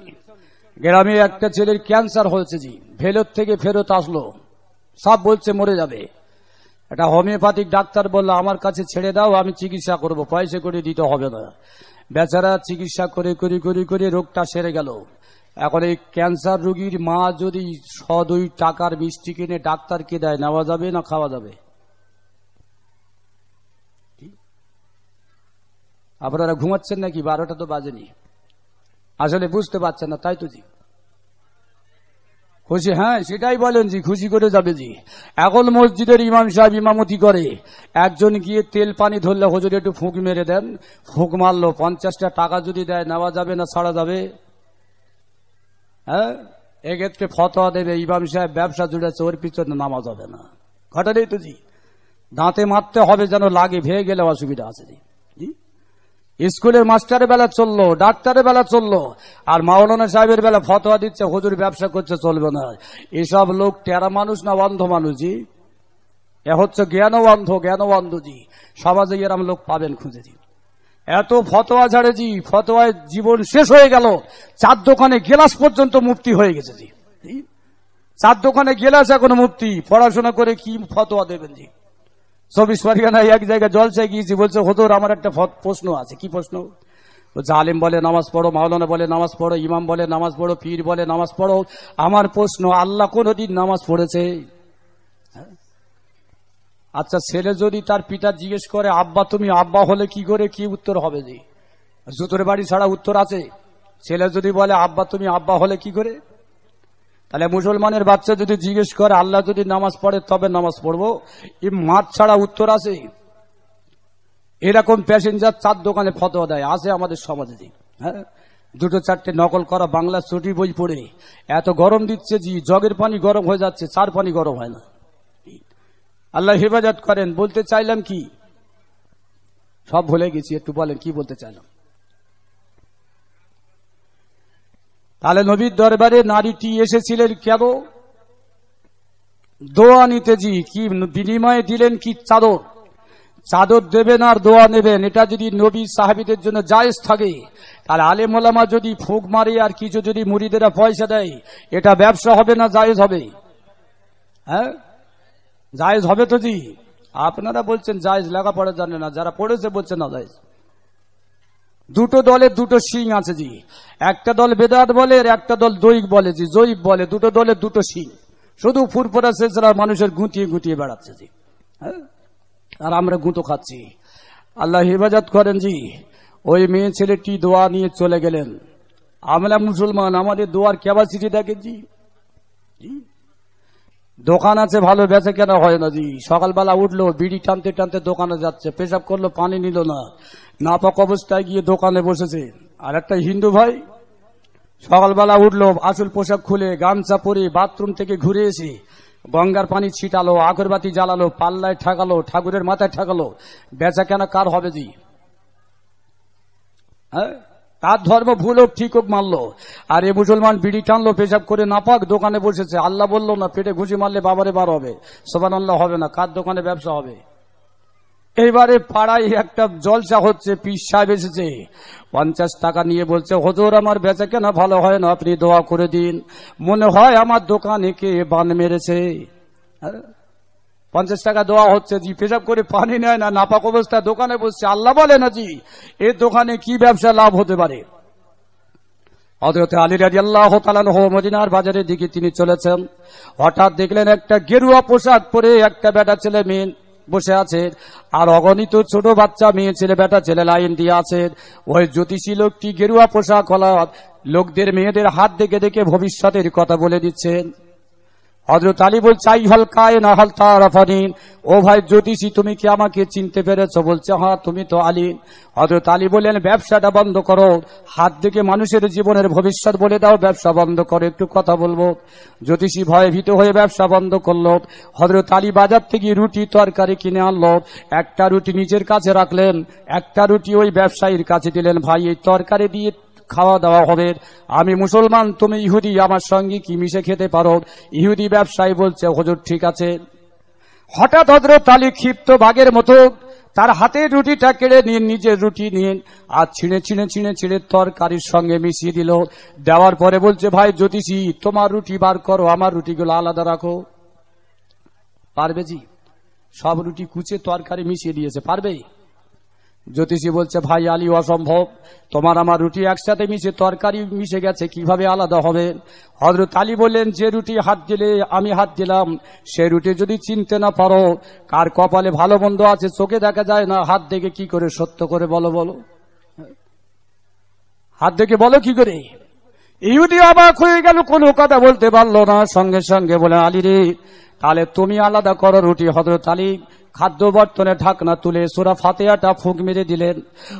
গ্রামে একটা ছেলের ক্যান্সার হয়েছে জি ভেলোর থেকে ফেরত আসলো সব বলছে মরে যাবে একটা হোমিওপ্যাথিক ডাক্তার বললো আমার কাছে ছেড়ে দাও আমি চিকিৎসা করব পয়সা করে দিতে হবে না বেচারা চিকিৎসা করে করে করে করে রোগটা সেরে গেল এখন এই ক্যান্সার রোগীর মা যদি ছ দুই টাকার মিষ্টি কিনে ডাক্তারকে দেয় নেওয়া যাবে না খাওয়া যাবে আপনারা ঘুমাচ্ছেন নাকি বারোটা তো বাজেনি আসলে বুঝতে পারছেন না তাই তো জি খুশি হ্যাঁ সেটাই বলেন জি খুশি করে যাবে জি এখন মসজিদের ইমাম সাহেব ইমামতি করে একজন গিয়ে তেল পানি ধরলে হজুর একটু ফুঁক মেরে দেন ফুঁক মারলো পঞ্চাশটা টাকা যদি দেয় নেওয়া যাবে না ছাড়া যাবে হ্যাঁ এক্ষেত্রে ফতোয়া দেবে ইমাম সাহেব ব্যবসা জুড়েছে ওর পিছনে নামা যাবে না ঘটনাই তো জি দাঁতে মারতে হবে যেন লাগে ভেয়ে গেলে অসুবিধা আছে জি স্কুলের মাস্টারের বেলা চললো ডাক্তারের বেলা চললো আর মাওলানা সাহেবের বেলা ফতোয়া দিচ্ছে হুজুর ব্যবসা করছে চলবে না এসব লোক টেরা মানুষ না অন্ধ মানুষই এ হচ্ছে জ্ঞান অন্ধ জ্ঞান অন্ধজি সমাজে এরম লোক পাবেন খুঁজে দিন এত ফতোয়া ঝাড়েছি ফতোয়ায় জীবন শেষ হয়ে গেল চার দোকানে গেলাস পর্যন্ত মুক্তি হয়ে গেছে জি চার দোকানে গেলাস এখন মুক্তি পড়াশোনা করে কি ফতোয়া দেবেন জি চব্বিশ পরগনায় এক জায়গায় জলসে গিয়েছি বলছে হতোর আমার একটা প্রশ্ন আছে কি প্রশ্ন জালিম বলে নামাজ পড়ো মাওলানা বলে নামাজ পড়ো ইমাম বলে নামাজ পড়ো পীর বলে নামাজ পড়ো আমার প্রশ্ন আল্লাহ কোনদিন নামাজ পড়েছে হ্যাঁ? আচ্ছা ছেলে যদি তার পিতা জিজ্ঞেস করে আব্বা তুমি আব্বা হলে কি করে কি উত্তর হবে যে জুতোর বাড়ি ছাড়া উত্তর আছে ছেলে যদি বলে আব্বা তুমি আব্বা হলে কি করে তাহলে মুসলমানের বাচ্চা যদি জিজ্ঞেস করে আল্লাহ যদি নামাজ পড়ে তবে নামাজ পড়বো এই মাঠ ছাড়া উত্তর আছে এরকম প্যাসেঞ্জার চার দোকানে ফতোয়া দেয় আছে আমাদের সমাজে হ্যাঁ দুটো চারটে নকল করা বাংলা ছুটি বই পড়ে এত গরম দিচ্ছে জি জগের পানি গরম হয়ে যাচ্ছে চার পানি গরম হয় না আল্লাহ হেফাজত করেন বলতে চাইলাম কি সব ভুলে গেছি একটু বলেন কি বলতে চাইলাম তাহলে নবীর দরবারে নারীটি এসেছিলেন কেন দোয়া নিতে জি কি বিনিময়ে দিলেন কি চাদর চাদর দেবেন আর দোয়া নেবেন এটা যদি নবী সাহাবিদের জন্য জায়েজ থাকে তাহলে আলেমোলামা যদি ফুক মারে আর কিছু যদি মুড়িদেরা পয়সা দেয় এটা ব্যবসা হবে না জায়েজ হবে হ্যাঁ জায়েজ হবে তো জি আপনারা বলছেন জায়েজ লেখাপড়া জানে না যারা পড়েছে বলছে না জায়েজ দুটো দলের দুটো সিং আছে জি একটা দল বেদাত বলে আর একটা দল দৈব বলে জি জৈব বলে দুটো দলের দুটো সিং শুধু ফুরফুরা সেজরা মানুষের গুঁতিয়ে গুঁতিয়ে বেড়াচ্ছে জি হ্যাঁ? আর আমরা গুঁতো খাচ্ছি আল্লাহ হেফাজত করেন জি ওই মেয়ে ছেলেটি দোয়া নিয়ে চলে গেলেন আমরা মুসলমান আমাদের দোয়ার ক্যাপাসিটি থাকে জি দোকান আছে ভালো বেচে কেনা হয় না জি সকালবেলা উঠলো বিড়ি টানতে টানতে দোকানে যাচ্ছে পেশাব করলো পানি নিল না নাপক অবস্থায় গিয়ে দোকানে বসেছে আর একটা হিন্দু ভাই সকালবেলা উঠলো আসল পোশাক খুলে গামছা পরে বাথরুম থেকে ঘুরে এসে গঙ্গার পানি ছিটালো আগরবাতি জ্বালালো পাল্লায় ঠাকালো ঠাকুরের মাথায় ঠাকালো বেচা কেনা কার হবে জি হ্যাঁ তার ধর্ম ভুল হোক ঠিক হোক মানলো আর এ মুসলমান বিড়ি টানলো পেশাব করে না পাক দোকানে বসেছে আল্লাহ বললো না পেটে ঘুষি মারলে বাবারে বার হবে সোবান আল্লাহ হবে না কার দোকানে ব্যবসা হবে এবারে পাড়ায় একটা জলসা হচ্ছে পিস সাহেব এসেছে পঞ্চাশ টাকা নিয়ে বলছে হজুর আমার বেচা কেনা ভালো হয় না আপনি দোয়া করে দিন মনে হয় আমার দোকানে কে বান মেরেছে পঞ্চাশ টাকা দেওয়া হচ্ছে জি পেশাব করে পানি নেয় না নাপাক অবস্থা দোকানে বসছে আল্লাহ বলে না জি এ দোকানে কি ব্যবসা লাভ হতে পারে হজরত আল্লাহ মদিনার বাজারের দিকে তিনি চলেছেন হঠাৎ দেখলেন একটা গেরুয়া পোশাক পরে একটা বেটা ছেলে মেয়ে বসে আছে আর অগণিত ছোট বাচ্চা মেয়ে ছেলে বেটা ছেলে লাইন দিয়ে আছে ওই জ্যোতিষী লোকটি গেরুয়া পোশাক হলাত লোকদের মেয়েদের হাত দেখে দেখে ভবিষ্যতের কথা বলে দিচ্ছেন হজরত আলী বল চাই হালকা কায় না হল তারাফানিন ও ভাই জ্যোতিষী তুমি কি আমাকে চিনতে পেরেছ বলছে হ্যাঁ তুমি তো আলী হজরত আলী বললেন ব্যবসাটা বন্ধ করো হাত দিকে মানুষের জীবনের ভবিষ্যৎ বলে দাও ব্যবসা বন্ধ করো একটু কথা বলবো জ্যোতিষী ভয়ে ভীত হয়ে ব্যবসা বন্ধ করলো হজরত আলী বাজার থেকে রুটি তরকারি কিনে আনলো একটা রুটি নিজের কাছে রাখলেন একটা রুটি ওই ব্যবসায়ীর কাছে দিলেন ভাই এই তরকারি দিয়ে খাওয়া দাওয়া হবে আমি মুসলমান তুমি ইহুদি আমার সঙ্গে কি মিশে খেতে পারো ইহুদি ব্যবসায়ী বলছে হজুর ঠিক আছে হঠাৎ হজরত তালি ক্ষিপ্ত বাঘের মতো তার হাতের রুটিটা কেড়ে নিন নিজের রুটি নিন আর ছিঁড়ে ছিঁড়ে ছিঁড়ে ছিঁড়ে তরকারির সঙ্গে মিশিয়ে দিল দেওয়ার পরে বলছে ভাই জ্যোতিষী তোমার রুটি বার করো আমার রুটিগুলো আলাদা রাখো পারবে জি সব রুটি কুচে তরকারি মিশিয়ে দিয়েছে পারবে জ্যোতিষী বলছে ভাই আলী অসম্ভব তোমার আমার রুটি একসাথে মিশে তরকারি মিশে গেছে কিভাবে আলাদা হবে হজরত আলী বললেন যে রুটি হাত দিলে আমি হাত দিলাম সে রুটি যদি চিনতে না পারো কার কপালে ভালো মন্দ আছে চোখে দেখা যায় না হাত দেখে কি করে সত্য করে বলো বলো হাত দেখে বলো কি করে ইউটি অবাক হয়ে গেল কোনো কথা বলতে পারলো না সঙ্গে সঙ্গে বলে আলী রে তাহলে তুমি আলাদা করো রুটি হজরত আলী খাদ্য বর্তনে ঢাকনা তুলে সোরা ফাতেয়াটা ফুঁক মেরে দিলেন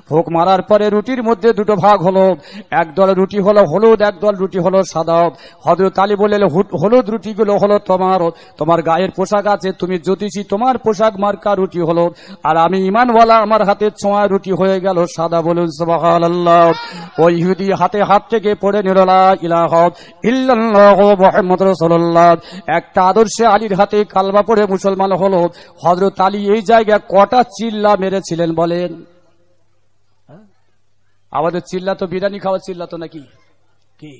ফুঁক মারার পরে রুটির মধ্যে দুটো ভাগ হলো একদল রুটি হলো হলুদ একদল রুটি হলো সাদা হজরত আলী বললেন হলুদ রুটিগুলো হলো তোমার তোমার গায়ের পোশাক আছে তুমি জ্যোতিষী তোমার পোশাক মার্কা রুটি হলো আর আমি ইমানওয়ালা আমার হাতে ছোঁয়া রুটি হয়ে গেল সাদা বলুন সুবহানাল্লাহ ওই ইহুদি হাতে হাত থেকে পড়ে নিরলা ইলাহ একটা আদর্শে আলীর হাতে কালবা পড়ে মুসলমান হলো হজরত তালি এই জায়গায় কটা চিল্লা মেরেছিলেন বলেন হ্যাঁ? আমাদের চিল্লা তো বিরিয়ানি খাওয়া চিল্লা তো নাকি কি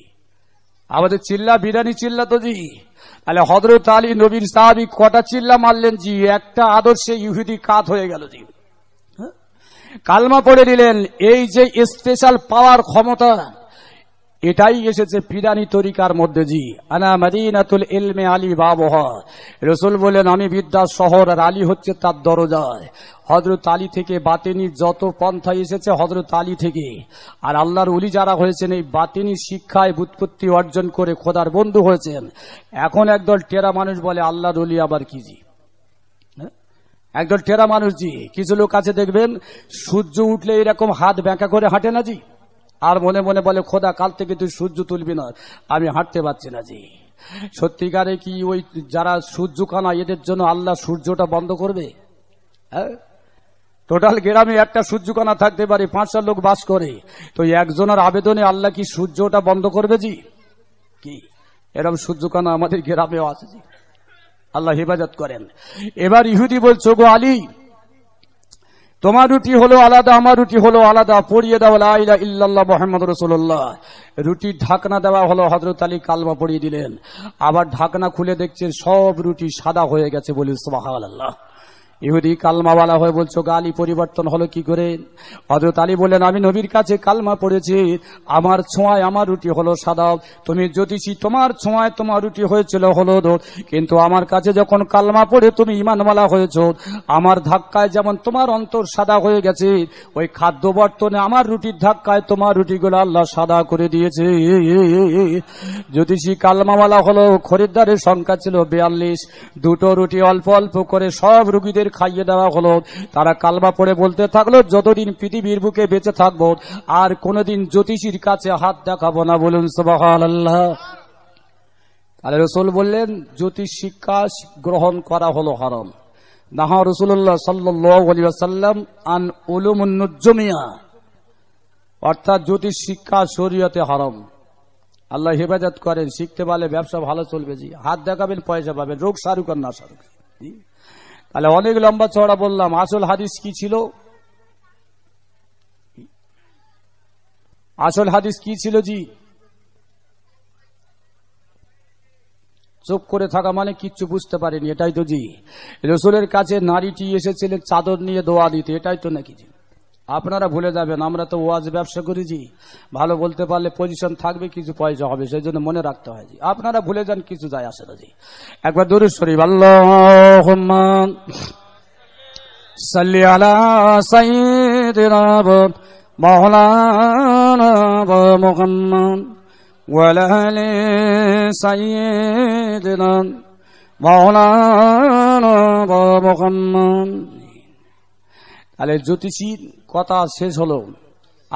আমাদের চিল্লা বিরিয়ানি চিল্লা তো জি তাহলে হজরত আলী নবীন সাহাবি কটা চিল্লা মারলেন জি একটা আদর্শে ইহুদি কাত হয়ে গেল জি হ্যাঁ? কালমা পড়ে নিলেন এই যে স্পেশাল পাওয়ার ক্ষমতা এটাই এসেছে পিরানি তরিকার মধ্যে জি আনা মদিনাতুল ইলমে আলী বাবহ রসুল বলেন আমি বিদ্যা শহর আর আলী হচ্ছে তার দরজায় হজরত আলী থেকে বাতেনি যত পন্থা এসেছে হজরত আলী থেকে আর আল্লাহর উলি যারা হয়েছেন এই বাতেনি শিক্ষায় বুৎপত্তি অর্জন করে খোদার বন্ধু হয়েছেন এখন একদল টেরা মানুষ বলে আল্লাহর উলি আবার কি জি হ্যাঁ? একদল টেরা মানুষ জি কিছু লোক আছে দেখবেন সূর্য উঠলে এরকম হাত ব্যাঁকা করে হাঁটে না জি আর মনে মনে বলে খোদা কাল থেকে তুই সূর্য তুলবি না আমি হাঁটতে পারছি না জি সত্যিকারে কি ওই যারা সূর্য কানা এদের জন্য আল্লাহ সূর্যটা বন্ধ করবে হ্যাঁ টোটাল গ্রামে একটা কানা থাকতে পারে পাঁচটা লোক বাস করে তো একজনের আবেদনে আল্লাহ কি সূর্যটা বন্ধ করবে জি কি এরকম কানা আমাদের গ্রামেও আছে জি আল্লাহ হেফাজত করেন এবার ইহুদি বলছো গো আলী তোমার রুটি হলো আলাদা আমার রুটি হলো আলাদা পড়িয়ে দাও লাইলা ইল্লাল্লাহ মোহাম্মদ রসুল্লাহ রুটির ঢাকনা দেওয়া হলো হজরত আলী কালমা পড়িয়ে দিলেন আবার ঢাকনা খুলে দেখছেন সব রুটি সাদা হয়ে গেছে বলি সোহাল আল্লাহ ইহুদি কালমাওয়ালা হয়ে বলছো গালি পরিবর্তন হলো কি করে হজরত আলী বললেন আমি নবীর কাছে কালমা পড়েছি আমার ছোঁয়ায় আমার রুটি হলো সাদা তুমি জ্যোতিষী তোমার ছোঁয়ায় তোমার রুটি হয়েছিল হলো কিন্তু আমার কাছে যখন কালমা পড়ে তুমি ইমানওয়ালা হয়েছ আমার ধাক্কায় যেমন তোমার অন্তর সাদা হয়ে গেছে ওই খাদ্য বর্তনে আমার রুটির ধাক্কায় তোমার রুটিগুলো আল্লাহ সাদা করে দিয়েছে জ্যোতিষী কালমাওয়ালা হলো খরিদ্দারের সংখ্যা ছিল বিয়াল্লিশ দুটো রুটি অল্প অল্প করে সব রুগীদের খাইয়ে দেওয়া হলো তারা কালবা পড়ে বলতে থাকলো যতদিন পৃথিবীর বুকে বেঁচে থাকবো আর কোনদিন জ্যোতিষীর কাছে হাত দেখাবো না বলুন সবাহ আল্লাহ রসুল বললেন জ্যোতিষ শিক্ষা গ্রহণ করা হলো হারাম নাহ রসুল্লাহ সাল্লাম আন উলুমিয়া অর্থাৎ জ্যোতিষ শিক্ষা শরীয়তে হারাম আল্লাহ হেফাজত করেন শিখতে পারলে ব্যবসা ভালো চলবে জি হাত দেখাবেন পয়সা পাবেন রোগ সারুক আর না সারুক তাহলে অনেক লম্বা চড়া বললাম আসল হাদিস কি ছিল আসল হাদিস কি ছিল জি চোখ করে থাকা মানে কিচ্ছু বুঝতে পারেনি এটাই তো জি রসুলের কাছে নারীটি এসেছিলেন চাদর নিয়ে দোয়া দিতে এটাই তো নাকি জি আপনারা ভুলে যাবেন আমরা তো ওয়াজ ব্যবসা করেছি ভালো বলতে পারলে পজিশন থাকবে কিছু পয়সা হবে সেই জন্য মনে রাখতে হয় আপনারা ভুলে যান কিছু যায় আসে না একবার দূরে শরীফ আল্লাহ সাল্লি তাহলে জ্যোতিষীর কথা শেষ হলো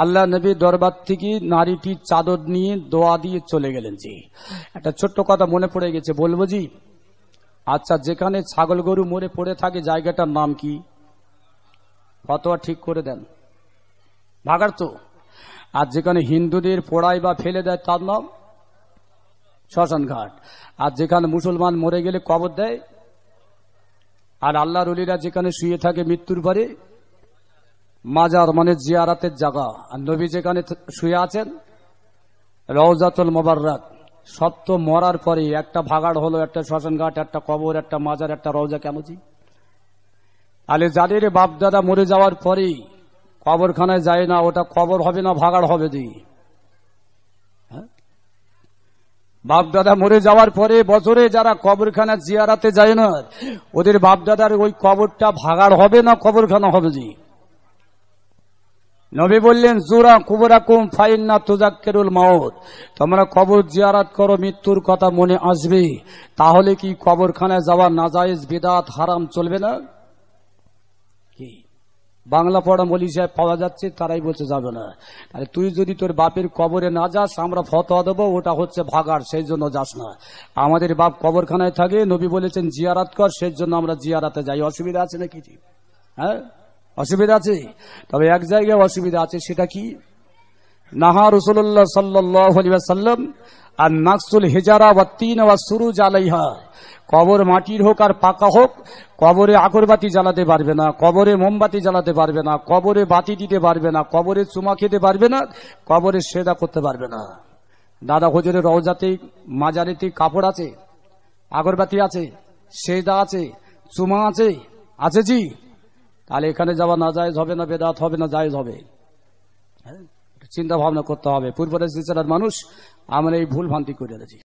আল্লাহ নবী দরবার থেকে নারীটি চাদর নিয়ে দোয়া দিয়ে চলে গেলেন জি একটা ছোট্ট কথা মনে পড়ে গেছে বলবো জি আচ্ছা যেখানে ছাগল গরু মরে পড়ে থাকে জায়গাটার নাম কি ফতোয়া ঠিক করে দেন ভাগার তো আর যেখানে হিন্দুদের পোড়াই বা ফেলে দেয় তার নাম শ্মশানঘাট আর যেখানে মুসলমান মরে গেলে কবর দেয় আর আল্লাহ রলিরা যেখানে শুয়ে থাকে মৃত্যুর পরে মাজার মানে জিয়ারাতের জায়গা আর নবী যেখানে শুয়ে আছেন রওজাতুল মোবাররাত সত্য মরার পরে একটা ভাগাড় হলো একটা শ্মশানঘাট একটা কবর একটা মাজার একটা রওজা জি আলে যাদের বাপদাদা মরে যাওয়ার পরেই কবরখানায় যায় না ওটা কবর হবে না ভাগাড় হবে দি হ্যাঁ? বাপদাদা মরে যাওয়ার পরে বছরে যারা কবরখানা জিয়ারাতে যায় না ওদের বাপদাদার ওই কবরটা ভাগাড় হবে না কবরখানা হবে জি নবী বললেন জুরা কুবরাকুম ফাইন্না তুজাক্কেরুল মাউত তোমরা কবর জিয়ারাত করো মৃত্যুর কথা মনে আসবে তাহলে কি কবরখানায় যাওয়া নাজায়েজ বেদাত হারাম চলবে না কি বাংলা পড়া মলি সাহেব পাওয়া যাচ্ছে তারাই বলছে যাবে না আরে তুই যদি তোর বাপের কবরে না যাস আমরা ফতোয়া দেবো ওটা হচ্ছে ভাগার সেই জন্য যাস না আমাদের বাপ কবরখানায় থাকে নবী বলেছেন জিয়ারাত কর সেই জন্য আমরা জিয়ারাতে যাই অসুবিধা আছে নাকি হ্যাঁ অসুবিধা আছে তবে এক জায়গায় অসুবিধা আছে সেটা কি নাহা রসুল্লাহ সাল্লাম আর নাকসুল হেজারা তিন বা সুরু জালাইহা কবর মাটির হোক আর পাকা হোক কবরে আগরবাতি জ্বালাতে পারবে না কবরে মোমবাতি জ্বালাতে পারবে না কবরে বাতি দিতে পারবে না কবরে চুমা খেতে পারবে না কবরে সেদা করতে পারবে না দাদা হজরে রওজাতে মাজারেতে কাপড় আছে আগরবাতি আছে সেদা আছে চুমা আছে আছে জি তাহলে এখানে যাওয়া না যায় হবে না বেদাত হবে না যায় হবে হ্যাঁ? চিন্তা ভাবনা করতে হবে পূর্ব রেজিস্টার মানুষ আমরা এই ভুল ভ্রান্তি করে দিয়েছি